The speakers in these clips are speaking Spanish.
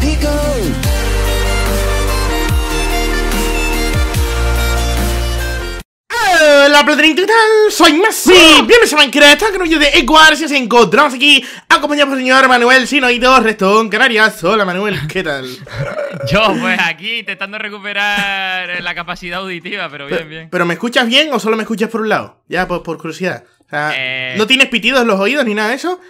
digo. Hola, tal? soy Messi Bienvenidos a Minecraft, que nos de Equars. Y nos encontramos aquí acompañados por el señor Manuel resto Restón Canarias. Hola, Manuel, ¿qué tal? Yo, pues aquí intentando recuperar la capacidad auditiva, pero bien, bien. ¿Pero me escuchas bien o solo me escuchas por un lado? Ya, por, por curiosidad. O sea, eh. ¿No tienes pitidos los oídos ni nada de eso?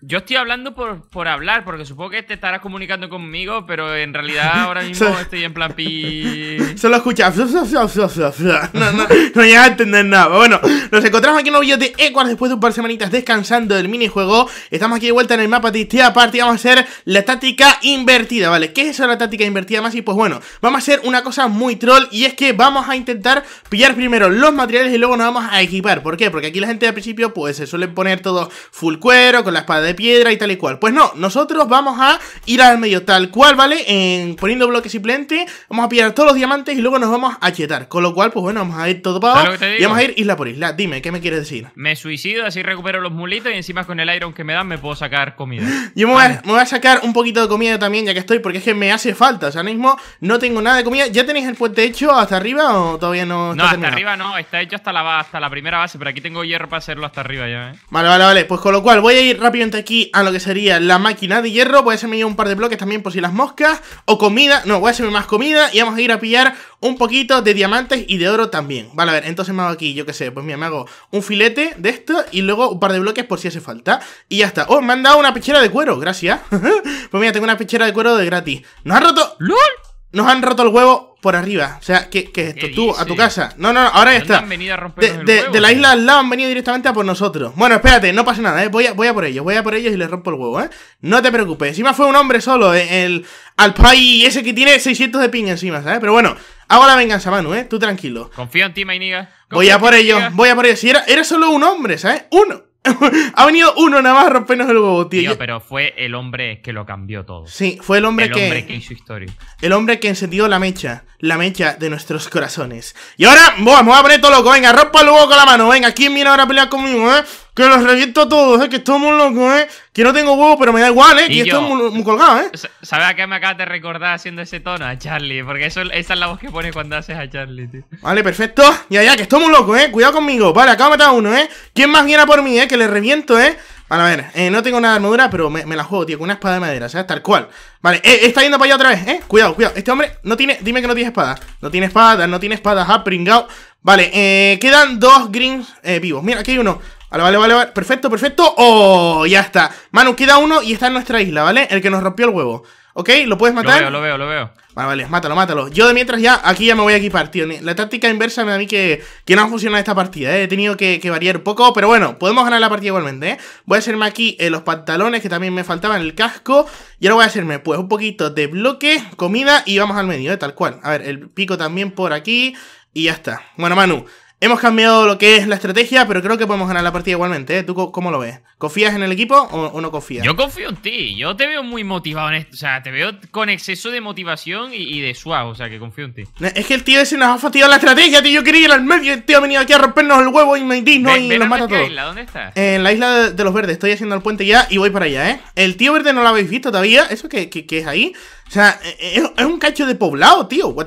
Yo estoy hablando por, por hablar, porque supongo que te estarás comunicando conmigo, pero en realidad ahora mismo estoy en plan pi. Solo escuchas. No, no, llegas a entender nada. Bueno, nos encontramos aquí en un vídeos de Ecuador después de un par de semanitas descansando del minijuego. Estamos aquí de vuelta en el mapa de aparte Party. Vamos a hacer la táctica invertida, ¿vale? ¿Qué es eso la táctica invertida más? Y pues bueno, vamos a hacer una cosa muy troll y es que vamos a intentar pillar primero los materiales y luego nos vamos a equipar. ¿Por qué? Porque aquí la gente al principio pues se suelen poner todo full cuero, con la espada de piedra y tal y cual. Pues no, nosotros vamos a ir al medio tal cual, ¿vale? En, poniendo bloques simplemente, vamos a pillar todos los diamantes y luego nos vamos a chetar. Con lo cual, pues bueno, vamos a ir todo para y vamos a ir isla por isla. Dime, ¿qué me quieres decir? Me suicido, así recupero los mulitos y encima con el iron que me dan me puedo sacar comida. Yo me, voy a, sacar un poquito de comida también, ya que estoy, porque es que me hace falta. O sea, mismo no tengo nada de comida. ¿Ya tenéis el puente hecho hasta arriba o todavía no? Está no, hasta arriba no, está hecho hasta la, hasta la primera base, pero aquí tengo hierro para hacerlo hasta arriba ya, ¿eh? Vale, vale, vale. Pues con lo cual voy a ir rápido aquí a lo que sería la máquina de hierro. Voy a hacerme un par de bloques también por si las moscas. O comida, no, voy a hacerme más comida. Y vamos a ir a pillar un poquito de diamantes y de oro también. Vale, a ver, entonces me hago aquí, yo qué sé. Pues mira, me hago un filete de esto y luego un par de bloques por si hace falta. Y ya está. Oh, me han dado una pechera de cuero, gracias. pues mira, tengo una pechera de cuero de gratis. ¡Nos han roto! ¡Lol! Nos han roto el huevo por arriba. O sea, que, es esto tú, a tu casa. No, no, no ahora está. De, la isla al lado han venido directamente a por nosotros. Bueno, espérate, no pasa nada, ¿eh? Voy a, voy a por ellos, voy a por ellos y les rompo el huevo, ¿eh? No te preocupes. Encima fue un hombre solo, eh, el al Alpai ese que tiene 600 de piña encima, ¿sabes? Pero bueno, hago la venganza, Manu, ¿eh? Tú tranquilo. Confío en ti, Mainiga. Voy a por ellos, voy a por ellos. Si era, era solo un hombre, ¿sabes? Uno ha venido uno nada más a rompernos el huevo, tío. tío. Pero fue el hombre que lo cambió todo. Sí, fue el hombre que. El hombre que hizo historia. El hombre que encendió la mecha. La mecha de nuestros corazones. Y ahora, vamos a poner todo loco. Venga, rompa el huevo con la mano. Venga, ¿quién viene ahora a pelear conmigo, eh? Que los reviento a todos, ¿eh? Que estoy muy loco, ¿eh? Que no tengo huevos, pero me da igual, ¿eh? Y que estoy muy, colgado, ¿eh? ¿Sabes a qué me acabas de recordar haciendo ese tono? A Charlie, porque eso, esa es la voz que pones cuando haces a Charlie, tío. Vale, perfecto. Ya, ya, que estoy muy loco, ¿eh? Cuidado conmigo. Vale, acabo de matar uno, ¿eh? ¿Quién más viene a por mí, eh? Que le reviento, ¿eh? Vale, a ver, eh, no tengo nada de armadura, pero me, la juego, tío, con una espada de madera, sea, Tal cual. Vale, eh, está yendo para allá otra vez, ¿eh? Cuidado, cuidado. Este hombre no tiene, dime que no tiene espada. No tiene espada, no tiene espada, ha pringado. Vale, eh, quedan dos greens eh, vivos. Mira, aquí hay uno. Vale, vale, vale, Perfecto, perfecto. ¡Oh! Ya está. Manu, queda uno y está en nuestra isla, ¿vale? El que nos rompió el huevo. ¿Ok? ¿Lo puedes matar? Lo veo, lo veo, lo veo. Vale, vale, mátalo, mátalo. Yo de mientras ya, aquí ya me voy a equipar, tío. La táctica inversa me da a mí que, no ha funcionado esta partida, ¿eh? He tenido que, variar un poco, pero bueno, podemos ganar la partida igualmente, ¿eh? Voy a hacerme aquí eh, los pantalones que también me faltaban, el casco. Y ahora voy a hacerme, pues, un poquito de bloque, comida y vamos al medio, ¿eh? Tal cual. A ver, el pico también por aquí y ya está. Bueno, Manu... Hemos cambiado lo que es la estrategia, pero creo que podemos ganar la partida igualmente. ¿eh? ¿Tú cómo lo ves? ¿Confías en el equipo o, no confías? Yo confío en ti. Yo te veo muy motivado en esto. O sea, te veo con exceso de motivación y, de suave. O sea, que confío en ti. Es que el tío ese nos ha fastidiado la estrategia, tío. Yo quería ir al medio. y El tío ha venido aquí a rompernos el huevo y me y nos mata a todos. ¿Dónde estás? En la isla de los verdes. Estoy haciendo el puente ya y voy para allá, ¿eh? El tío verde no lo habéis visto todavía. ¿Eso que, es ahí? O sea, e, e, es, un cacho de poblado, tío. What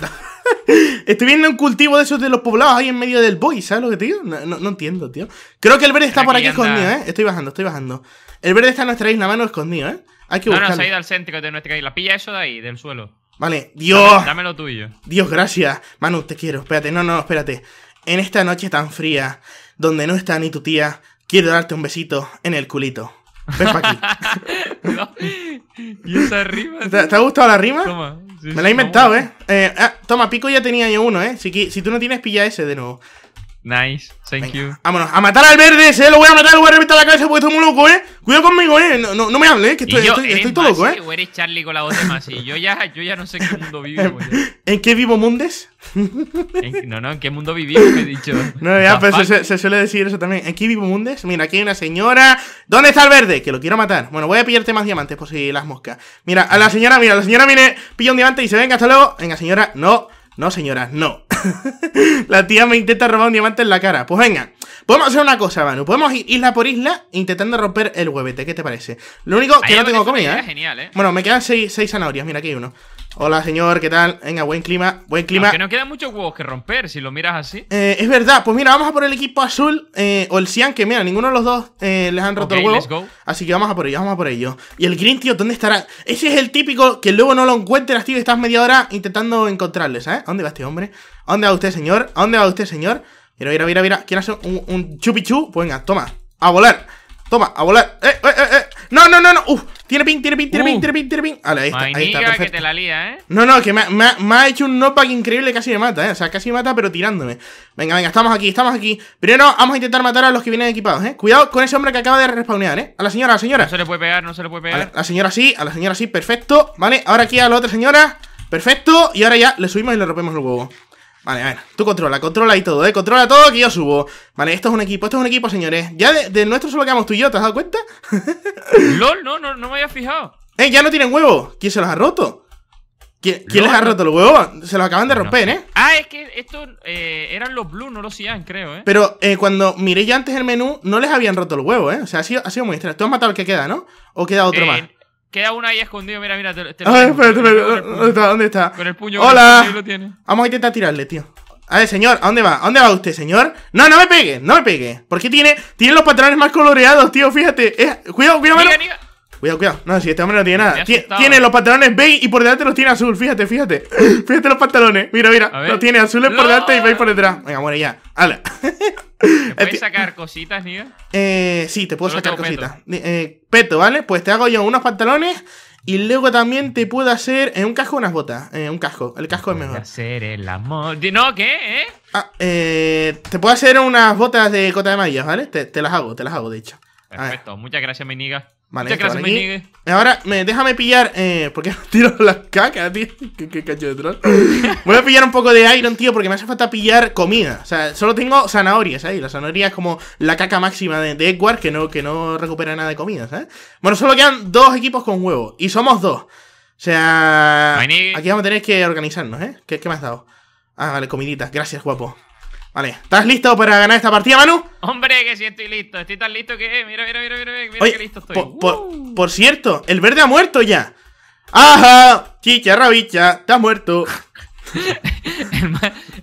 Estoy viendo un cultivo de esos de los poblados ahí en medio del boy, ¿sabes lo que te digo? No, entiendo, tío. Creo que el verde está por aquí escondido, ¿eh? Estoy bajando, estoy bajando. El verde está en nuestra isla, mano, escondido, ¿eh? Hay que buscarlo. No, no, se ha ido al centro de nuestra isla. Pilla eso de ahí, del suelo. Vale, Dios. Dame, dame lo tuyo. Dios, gracias. Manu, te quiero. Espérate, no, no, espérate. En esta noche tan fría, donde no está ni tu tía, quiero darte un besito en el culito. Ven pa' aquí. ¿Y ¿Te, ha gustado la rima? Me la he inventado, ¿eh? eh ah, toma, pico ya tenía yo uno, ¿eh? si tú no tienes, pilla ese de nuevo. Nice, thank you. Vámonos, ah, a matar al verde Se lo voy a matar, lo voy a reventar la cabeza porque estoy muy loco, eh. Cuidado conmigo, eh. No, no, me hable, eh, que estoy, estoy, todo loco, eh. O eres Charlie con la voz de Yo ya, no sé en qué mundo vivo. ¿En qué vivo mundes? no, no, ¿en qué mundo vivimos? he dicho. No, ya, pero pues, se, suele decir eso también. ¿En qué vivo mundes? Mira, aquí hay una señora. ¿Dónde está el verde? Que lo quiero matar. Bueno, voy a pillarte más diamantes por si las moscas. Mira, a la señora, mira, la señora viene, pilla un diamante y se venga, hasta luego. Venga, señora, no, no, señora, no. la tía me intenta robar un diamante en la cara. Pues venga, podemos hacer una cosa, Manu. Podemos ir isla por isla intentando romper el huevete. ¿Qué te parece? Lo único que no tengo comida, ¿eh? ¿eh? Bueno, me quedan seis, seis zanahorias. Mira, aquí hay uno. Hola, señor, ¿qué tal? Venga, buen clima, buen clima. Que no quedan muchos huevos que romper si lo miras así. Eh, es verdad, pues mira, vamos a por el equipo azul eh, o el Cian, que mira, ninguno de los dos eh, les han roto el huevo. Así que vamos a por ellos, vamos a por ello. Y el Green, tío, ¿dónde estará? Ese es el típico que luego no lo encuentras, tío, y estás media hora intentando encontrarles, ¿eh? ¿A dónde va este hombre? ¿A dónde va usted, señor? ¿A dónde va usted, señor? Mira, mira, mira, mira. ¿Quieres un, un chupichú? Pues venga, toma, a volar. Toma, a volar. ¡Eh, eh! eh! eh. No, no, no, no. Uf, tiene ping, tiene pin, tiene ping, tiene pin, tiene pin. Vale, uh. ahí está, ahí está. Perfecto. ¿eh? No, no, que me, ha hecho un knockback increíble, casi me mata, ¿eh? O sea, casi me mata, pero tirándome. Venga, venga, estamos aquí, estamos aquí. Primero vamos a intentar matar a los que vienen equipados, ¿eh? Cuidado con ese hombre que acaba de respawnear, ¿eh? A la señora, a la señora. No se le puede pegar, no se le puede pegar. A la, señora sí, a la señora sí, perfecto. Vale, ahora aquí a la otra señora. Perfecto, y ahora ya le subimos y le rompemos el huevo. Vale, a ver, tú controla, controla y todo, ¿eh? Controla todo que yo subo. Vale, esto es un equipo, esto es un equipo, señores. Ya de, nuestro solo quedamos tú y yo, ¿te has dado cuenta? LOL, no, no, no me había fijado. Eh, ya no tienen huevo. ¿Quién se los ha roto? ¿Quién, les ha roto el huevo? Se los acaban de romper, ¿eh? Ah, es que estos eh, eran los Blue, no los iban creo, ¿eh? Pero eh, cuando miré ya antes el menú, no les habían roto el huevo, ¿eh? O sea, ha sido, ha muy extraño. Tú has matado al que queda, ¿no? ¿O queda otro eh, más? Queda uno ahí escondido, mira, mira, te, te lo espérate, ¿dónde está? ¿Dónde está? Con el puño. ¡Hola! Vamos a intentar tirarle, tío. A ver, señor, ¿a dónde va? ¿A dónde va usted, señor? No, no me pegue, no me pegue. Porque tiene, tiene los patrones más coloreados, tío, fíjate. cuidado, cuidado, Cuidado, cuidado. No, si este hombre no tiene nada. tiene los pantalones beige y por delante los tiene azul. Fíjate, fíjate. Fíjate los pantalones. Mira, mira. Los tiene azules por delante y beige por detrás. Venga, muere ya. Hala. ¿Te puedes sacar cositas, Niga? Eh, sí, te puedo sacar cositas. Peto. Eh, peto, ¿vale? Pues te hago yo unos pantalones. Y luego también te puedo hacer eh, un casco unas botas. Eh, un casco. El casco es mejor. Hacer el amor. No, ¿qué? ¿Eh? Ah, eh, te puedo hacer unas botas de cota de mallas, ¿vale? Te, te, las hago, te las hago, de hecho. Perfecto. Muchas gracias, mi niga. Vale, Ahora, me, déjame pillar. Eh, porque tiro las cacas, tío. Qué, cacho de troll. Voy a pillar un poco de iron, tío, porque me hace falta pillar comida. O sea, solo tengo zanahorias ahí. La zanahoria es como la caca máxima de, Edward que no, que no recupera nada de comida, ¿sabes? Bueno, solo quedan dos equipos con huevo. Y somos dos. O sea. Aquí vamos a tener que organizarnos, ¿eh? ¿Qué, qué me has dado? Ah, vale, comiditas. Gracias, guapo. Vale, ¿estás listo para ganar esta partida, Manu? Hombre, que sí estoy listo. Estoy tan listo que... Mira, mira, mira, mira, mira que listo estoy. Uh. Por, cierto, el verde ha muerto ya. ¡Ajá! Chicha, rabicha, te ha muerto.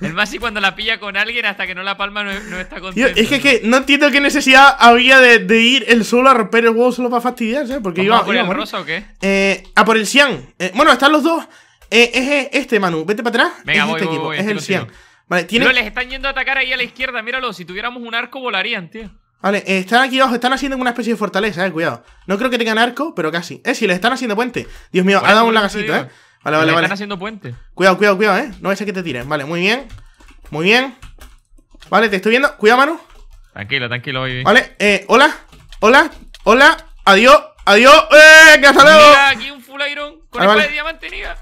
el, más, el cuando la pilla con alguien hasta que no la palma no, está contento. es que, que, no entiendo qué necesidad había de, ir el solo a romper el huevo solo para fastidiarse. ¿sabes? Porque iba, a por el rosa o qué? Eh, a por el Xian. Eh, bueno, están los dos. Eh, es este, Manu. Vete para atrás. Venga, es este equipo. es este el Xian. Vale, Pero les están yendo a atacar ahí a la izquierda, míralo. Si tuviéramos un arco, volarían, tío. Vale, eh, están aquí abajo, están haciendo una especie de fortaleza, eh, cuidado. No creo que tengan arco, pero casi. Eh, si les están haciendo puente. Dios mío, ha dado un lagasito, eh. Vale, vale, vale. Están haciendo puente. Cuidado, cuidado, cuidado, eh. No veas a que te tiren. Vale, muy bien. Muy bien. Vale, te estoy viendo. Cuidado, mano. Tranquilo, tranquilo, baby. Vale, eh, hola, hola, hola, adiós, adiós, eh, que hasta Mira, aquí un full iron con ah, el de diamante, niga.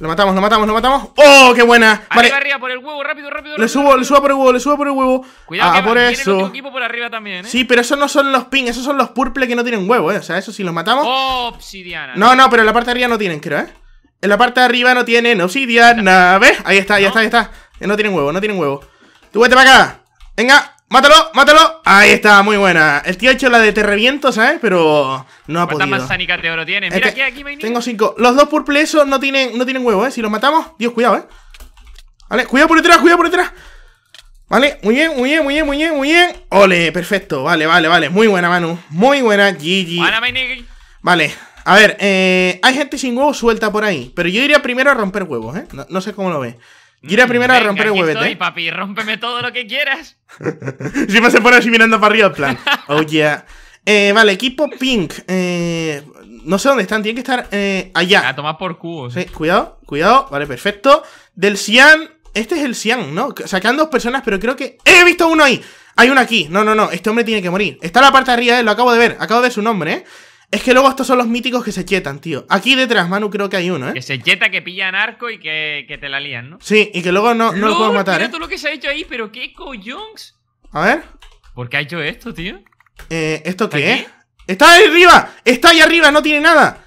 Lo matamos, lo matamos, lo matamos. ¡Oh, qué buena! Vale. Arriba, por el huevo, rápido, rápido. Le subo, le subo por el huevo, le subo por el huevo. Cuidado, ah, que por eso. equipo por arriba también, ¿eh? Sí, pero esos no son los ping, esos son los purple que no tienen huevo, ¿eh? O sea, eso sí los matamos. obsidiana. No, no, pero en la parte de arriba no tienen, creo, ¿eh? En la parte de arriba no tienen obsidiana. ¿Ves? Ahí está, ahí está, ahí está. No tienen huevo, no tienen huevo. Tú vete para acá. Venga, ¡Mátalo! ¡Mátalo! Ahí está, muy buena. El tío ha hecho la de te ¿sabes? Pero no ha podido. ¿Cuántas más de oro tienes? Mira, este, aquí, aquí me Tengo cinco. Los dos purple no tienen, no tienen huevo, ¿eh? Si los matamos... Dios, cuidado, ¿eh? Vale, cuidado por detrás, cuidado por detrás. Vale, muy bien, muy bien, muy bien, muy bien, muy bien. Ole, perfecto. Vale, vale, vale. Muy buena, Manu. Muy buena, GG. Vale. A ver, eh, hay gente sin huevos suelta por ahí. Pero yo iría primero a romper huevos, ¿eh? No, no sé cómo lo ve. Gira mm, primero a romper el huevete. Estoy, papi, rómpeme todo lo que quieras. Siempre se pone así mirando para arriba, plan. Oh, yeah. Eh, vale, equipo Pink. Eh, no sé dónde están, tienen que estar eh, allá. A ah, tomar por cubos. Sí, cuidado, cuidado. Vale, perfecto. Del Cian. Este es el Cian, ¿no? Sacan dos personas, pero creo que. ¡eh, ¡He visto uno ahí! Hay uno aquí. No, no, no. Este hombre tiene que morir. Está la parte de arriba, ¿eh? Lo acabo de ver. Acabo de ver su nombre, ¿eh? Es que luego estos son los míticos que se quietan, tío. Aquí detrás, Manu, creo que hay uno, ¿eh? Que se quieta, que pillan arco y que, te la lían, ¿no? Sí, y que luego no, lo puedo matar. Mira ¿eh? lo que se ha hecho ahí, pero qué cojones! A ver. ¿Por qué ha hecho esto, tío? Eh, ¿esto qué ¡Está ahí arriba! ¡Está ahí arriba! ¡No tiene nada!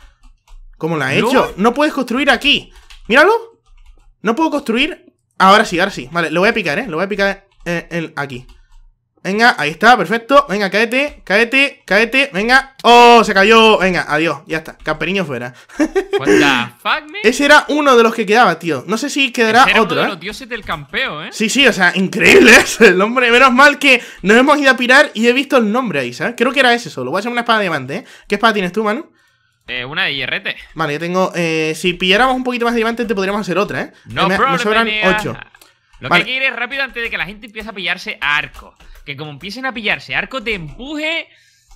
¿Cómo la ha hecho? No puedes construir aquí. Míralo. No puedo construir. Ahora sí, ahora sí. Vale, lo voy a picar, ¿eh? Lo voy a picar el, eh, aquí. Venga, ahí está, perfecto. Venga, cáete, cáete, cáete. Venga. Oh, se cayó. Venga, adiós. Ya está. Camperiño fuera. Ese era uno de los que quedaba, tío. No sé si quedará otro. Uno de ¿eh? los dioses del campeo, ¿eh? Sí, sí, o sea, increíble eso. El hombre, Menos mal que nos hemos ido a pirar y he visto el nombre ahí, ¿sabes? Creo que era ese solo. Voy a hacer una espada de diamante, ¿eh? ¿Qué espada tienes tú, Manu? Eh, una de hierrete. Vale, yo tengo. Eh, si pilláramos un poquito más de diamante, te podríamos hacer otra, ¿eh? No, eh, me sobran 8. Lo que hay que ir rápido antes de que la gente empiece a pillarse arco Que como empiecen a pillarse arco Te empuje,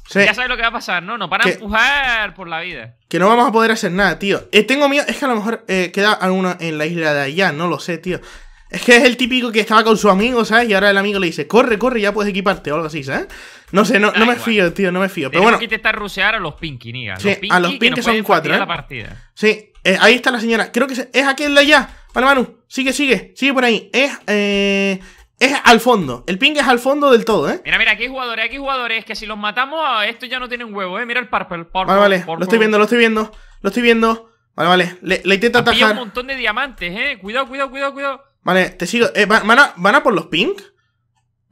ya sabes lo que va a pasar, ¿no? Nos van a empujar por la vida. Que no vamos a poder hacer nada, tío. Eh, tengo miedo, es que a lo mejor eh, queda alguno en la isla de allá, no lo sé, tío. Es que es el típico que estaba con su amigo, ¿sabes? Y ahora el amigo le dice, corre, corre, ya puedes equiparte o algo así, ¿sabes? No sé, no, me fío, tío, no me fío. Pero bueno. te está rusear a los Pinky, niga. Sí, a los Pinky que son cuatro. ¿eh? La partida. Sí, eh, ahí está la señora. Creo que es aquel de allá. Vale, Manu, sigue, sigue, sigue por ahí. Es, eh, es al fondo. El ping es al fondo del todo, ¿eh? Mira, mira, aquí hay jugadores, aquí hay jugadores que si los matamos, estos ya no tienen huevo, ¿eh? Mira el purple. purple vale, vale, lo estoy viendo, lo estoy viendo, lo estoy viendo. Vale, vale, le, intenta intento Tiene un montón de diamantes, ¿eh? Cuidado, cuidado, cuidado, cuidado. Vale, te sigo. Eh, ¿van, a, ¿Van a por los ping?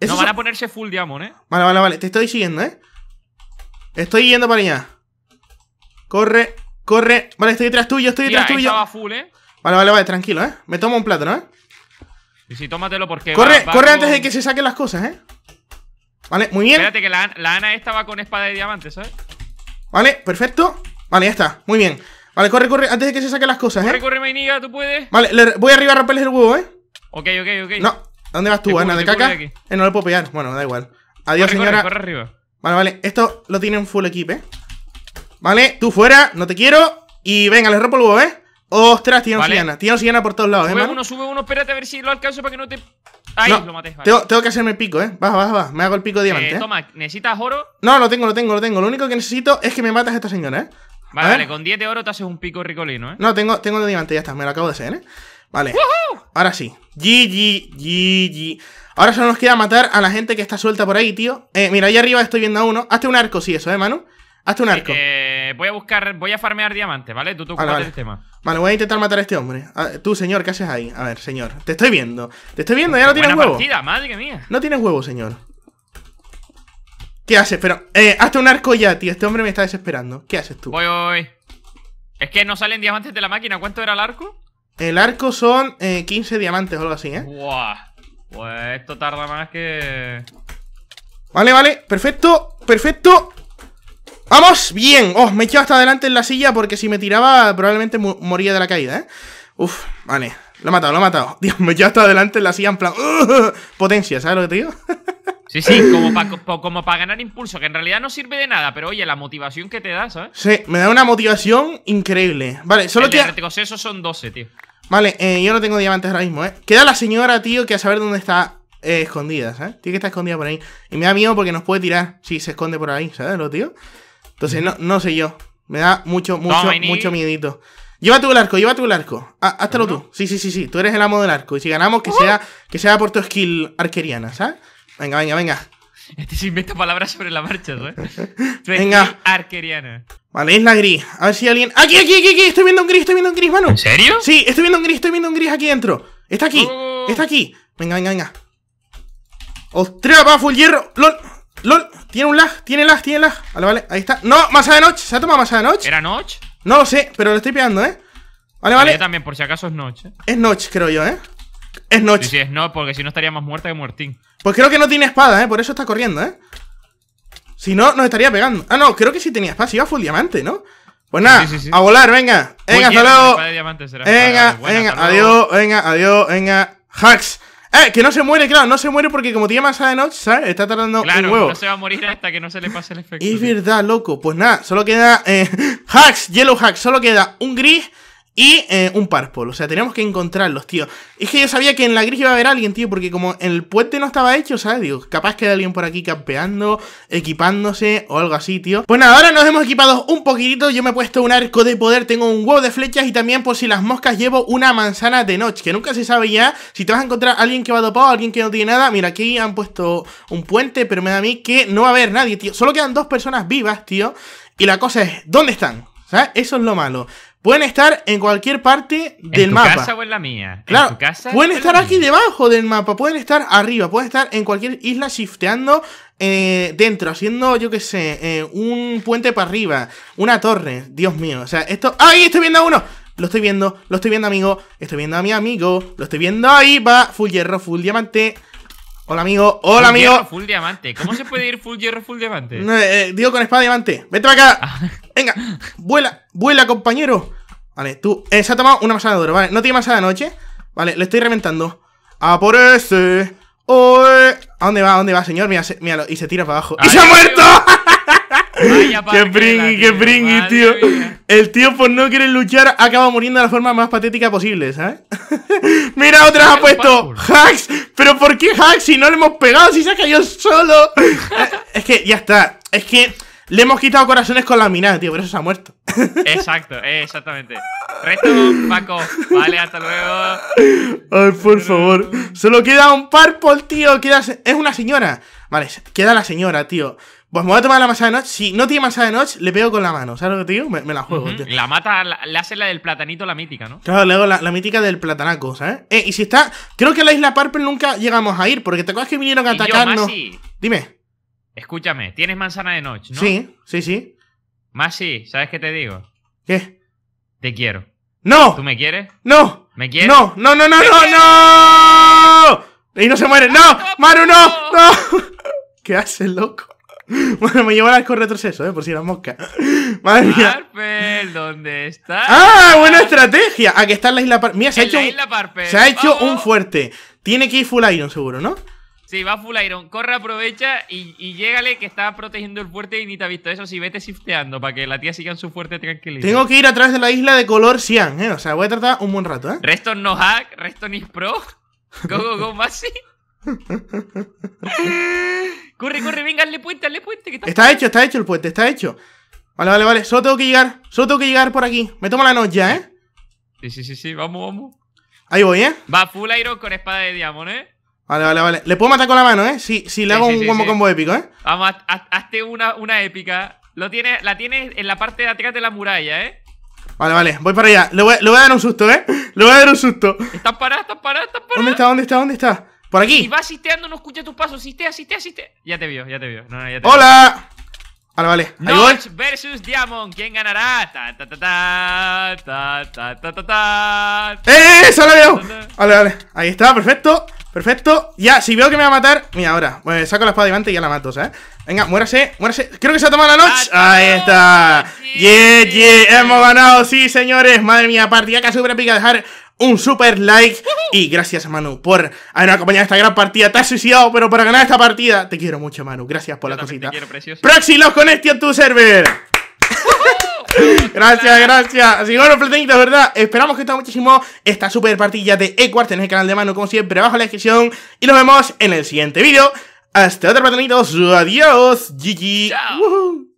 No, van a ponerse full diamond, ¿eh? Vale, vale, vale, te estoy siguiendo, ¿eh? Estoy yendo para allá. Corre, corre. Vale, estoy detrás tuyo, estoy detrás Mira, tuyo. Estaba full, ¿eh? Vale, vale, vale, tranquilo, ¿eh? Me tomo un plátano, ¿eh? Y si tómatelo porque. Corre, corre antes de que se saquen las cosas, ¿eh? Vale, muy bien. Espérate que la, Ana esta va con espada de diamante, ¿sabes? Vale, perfecto. Vale, ya está. Muy bien. Vale, corre, corre, antes de que se saquen las cosas, ¿eh? Corre, corre, Mainiga, tú puedes. Vale, voy arriba a romperles el huevo, ¿eh? Ok, ok, ok. No, ¿dónde vas tú, Ana? ¿De caca? eh, no lo puedo pillar. Bueno, da igual. Adiós, señora. Corre, arriba. Vale, vale, esto lo tiene un full equip, ¿eh? Vale, tú fuera, no te quiero. Y venga, le rompo el huevo, ¿eh? Ostras, tiene ¿Vale? no Tiene llena por todos lados, ¿eh, sube ¿eh, uno, sube uno, espérate a ver si lo alcanzo para que no te. Ahí, lo maté. Vale. Tengo, que hacerme pico, eh. Baja, baja, baja. Me hago el pico de diamante. Eh, eh, toma, ¿necesitas oro? No, lo tengo, lo tengo, lo tengo. Lo único que necesito es que me matas a esta señora, eh. Vale, vale, con 10 de oro te haces un pico ricolino, eh. No, tengo, tengo el diamante, ya está, me lo acabo de hacer, eh. Vale. Ahora sí. GG, GG. Ahora solo nos queda matar a la gente que está suelta por ahí, tío. Eh, mira, ahí arriba estoy viendo a uno. Hazte un arco, sí, eso, eh, Manu. Hazte un arco. Eh, voy a buscar, voy a farmear diamantes, ¿vale? Tú te tema. Vale, voy a intentar matar a este hombre. tú, señor, ¿qué haces ahí? A ver, señor. Te estoy viendo. Te estoy viendo, ya no tienes huevo. madre mía. No tienes huevo, señor. ¿Qué haces? Pero, eh, hazte un arco ya, tío. Este hombre me está desesperando. ¿Qué haces tú? Voy, voy. Es que no salen diamantes de la máquina. ¿Cuánto era el arco? El arco son 15 eh, diamantes o algo así, ¿eh? Buah. Pues esto tarda más que... Vale, vale. Perfecto, perfecto. ¡Vamos! ¡Bien! ¡Oh! Me he echado hasta adelante en la silla porque si me tiraba probablemente moría de la caída, ¿eh? Uf, vale. Lo he matado, lo he matado. Dios, me he echado hasta adelante en la silla en plan... Uh, potencia, ¿sabes lo que te digo? Sí, sí, como para ganar impulso, que en realidad no sirve de nada, pero oye, la motivación que te da, ¿sabes? Sí, me da una motivación increíble. Vale, solo que. esos son 12, tío. Vale, eh, yo no tengo diamantes ahora mismo, ¿eh? Queda la señora, tío, que a saber dónde está eh, escondida, ¿sabes? Tiene que estar escondida por ahí. Y me da miedo porque nos puede tirar si se esconde por ahí, ¿sabes, lo, tío? Entonces, no, no sé yo. Me da mucho, mucho, mucho miedito. Lleva tú el arco, llévate tú el arco. Ah, háztelo tú. Sí, sí, sí, sí. Tú eres el amo del arco. Y si ganamos, que, sea, que sea por tu skill arqueriana, ¿sabes? Venga, venga, venga. Este se invento palabras sobre la marcha, ¿eh? venga. Arqueriana. Vale, es la gris. A ver si alguien. ¡Aquí, aquí, aquí, aquí! Estoy viendo un gris, estoy viendo un gris, mano. ¿En serio? Sí, estoy viendo un gris, estoy viendo un gris aquí dentro. Está aquí, oh. está aquí. Venga, venga, venga. ¡Ostras, va, full hierro! ¡Lol! ¡Lol! Tiene un lag, tiene lag, tiene lag. Vale, vale, ahí está. ¡No! Masa de noche. ¿Se ha tomado masa de noche? ¿Era noche? No lo sé, pero lo estoy pegando, ¿eh? Vale, vale. también, por si acaso es noche. Es noche, creo yo, ¿eh? Es noche. Sí, es no, porque si no estaría más muerta que muertín. Pues creo que no tiene espada, ¿eh? Por eso está corriendo, ¿eh? Si no, nos estaría pegando. Ah, no, creo que si tenía espada. Si iba full diamante, ¿no? Pues nada, a volar, venga. Venga, hasta luego. Venga, venga, adiós, venga, adiós, venga. Hacks. Eh, que no se muere, claro, no se muere porque como tiene masa de noche, ¿sabes? Está tardando claro, un huevo. no se va a morir hasta que no se le pase el efecto. Es verdad, loco. Pues nada, solo queda... Eh, hacks, yellow hacks. Solo queda un gris y eh, un parpol, o sea, tenemos que encontrarlos, tío. Es que yo sabía que en la gris iba a haber alguien, tío, porque como el puente no estaba hecho, ¿sabes? Digo, capaz que hay alguien por aquí campeando, equipándose o algo así, tío. Pues ahora nos hemos equipado un poquitito. Yo me he puesto un arco de poder, tengo un huevo de flechas y también, por si las moscas, llevo una manzana de noche, que nunca se sabe ya si te vas a encontrar a alguien que va dopado, alguien que no tiene nada. Mira, aquí han puesto un puente, pero me da a mí que no va a haber nadie, tío. Solo quedan dos personas vivas, tío. Y la cosa es, ¿dónde están? ¿Sabes? Eso es lo malo. Pueden estar en cualquier parte del mapa ¿En tu casa o en la mía? Claro. casa pueden estar aquí debajo del mapa, pueden estar arriba, pueden estar en cualquier isla shifteando eh, dentro, haciendo, yo qué sé, eh, un puente para arriba, una torre. Dios mío, o sea, esto. Ahí estoy viendo a uno! Lo estoy viendo, lo estoy viendo, amigo. Estoy viendo a mi amigo, lo estoy viendo ahí, va. Full hierro, full diamante. Hola, amigo. Hola, amigo. full diamante. ¿Cómo se puede ir full hierro, full diamante? Eh, digo con espada diamante. Vete para acá. Ah. Venga, vuela, vuela, compañero. Vale, tú, eh, se ha tomado una masa de oro, vale. No tiene masa de noche. Vale, le estoy reventando. ¡A por ese! ¿A dónde va? ¿A dónde va, señor? Mira, míralo. Y se tira para abajo. ¡Y se ha muerto! ¡Qué pringui, qué pringui, tío! El tío por no querer luchar acaba muriendo de la forma más patética posible, ¿sabes? Mira, otra ha puesto Hacks. ¿Pero por qué Hacks si no le hemos pegado? Si se ha caído solo. Eh, es que ya está. Es que le hemos quitado corazones con la mina, tío, por eso se ha muerto. Exacto, eh, exactamente. Resto, Paco. Vale, hasta luego. Ay, por favor. Solo queda un purple, tío. Queda... Es una señora. Vale, queda la señora, tío. Pues me voy a tomar la masa de noche. Si no tiene masa de noche, le pego con la mano. ¿Sabes lo que te digo? Me, la juego, tío. La mata, le hace la del platanito, la mítica, ¿no? Claro, le hago la, mítica del platanaco, ¿sabes? Eh, y si está. Creo que la isla Purple nunca llegamos a ir, porque te acuerdas que vinieron a atacarnos. Dime. Escúchame, ¿tienes manzana de noche, no? Sí, sí, sí. Más sí, ¿sabes qué te digo? ¿Qué? Te quiero. ¡No! ¿Tú me quieres? ¡No! ¿Me quieres? ¡No! ¡No, no, no, no, no! Y no se muere. ¡No! ¡Ah, ¡Maru, no! ¡No! ¿Qué haces, loco? Bueno, me llevo al arco retroceso, eh, por si la mosca. Madre mía. ¿dónde está? ¡Ah! Buena estrategia. Aquí ah, está en la isla Parpel. Mira, se ha hecho, se ha hecho un fuerte. Tiene que ir full iron, seguro, ¿no? Sí, va full iron. Corre, aprovecha y, y llégale que está protegiendo el fuerte y ni te ha visto eso. Si vete shifteando para que la tía siga en su fuerte tranquilidad. Tengo que ir atrás de la isla de color cian, ¿eh? O sea, voy a tratar un buen rato, ¿eh? Reston no hack, Reston ni pro. Go, go, go, corre, corre, venga, hazle puente, hazle puente. está, hecho, está hecho el puente, está hecho. Vale, vale, vale. Solo tengo que llegar, solo tengo que llegar por aquí. Me tomo la noche ya, ¿eh? Sí, sí, sí, sí, vamos, vamos. Ahí voy, ¿eh? Va full iron con espada de diamante. ¿eh? Vale, vale, vale. Le puedo matar con la mano, ¿eh? Si, si le hago un combo, combo épico, ¿eh? Vamos, hazte una, épica. la tienes en la parte de atrás de la muralla, ¿eh? Vale, vale, voy para allá. Le voy, a dar un susto, ¿eh? Le voy a dar un susto. Estás parada, estás parada, estás parada. ¿Dónde está, dónde está, dónde está? Por aquí. Si va asisteando, no escucha tus pasos. Asiste, asiste, asiste Ya te vio, ya te vio. No, ya ¡Hola! Vale, vale. Notch versus Diamond. ¿Quién ganará? Ta, ta, ta, ta, ta, ta, ta, ¡Eh, eh, ¡Eh! ¡Se lo veo! Vale, vale. Ahí está, perfecto. Perfecto, ya, si veo que me va a matar Mira, ahora, pues, saco la espada de adelante y ya la mato, ¿sabes? Venga, muérase, muérase Creo que se ha tomado la noche ah, Ahí está Yeah, yeah, hemos ganado Sí, señores, madre mía, partida que súper pica Dejar un super like Y gracias, Manu, por habernos acompañado en esta gran partida Te has suicidado, pero para ganar esta partida Te quiero mucho, Manu, gracias por la cosita quiero, Proxy, los este a tu server gracias, gracias. Así que bueno, platinitos, ¿verdad? Esperamos que está muchísimo esta super partilla de Equart. en el canal de mano, como siempre, abajo la descripción. Y nos vemos en el siguiente vídeo. Hasta otra platonitos Adiós. GG.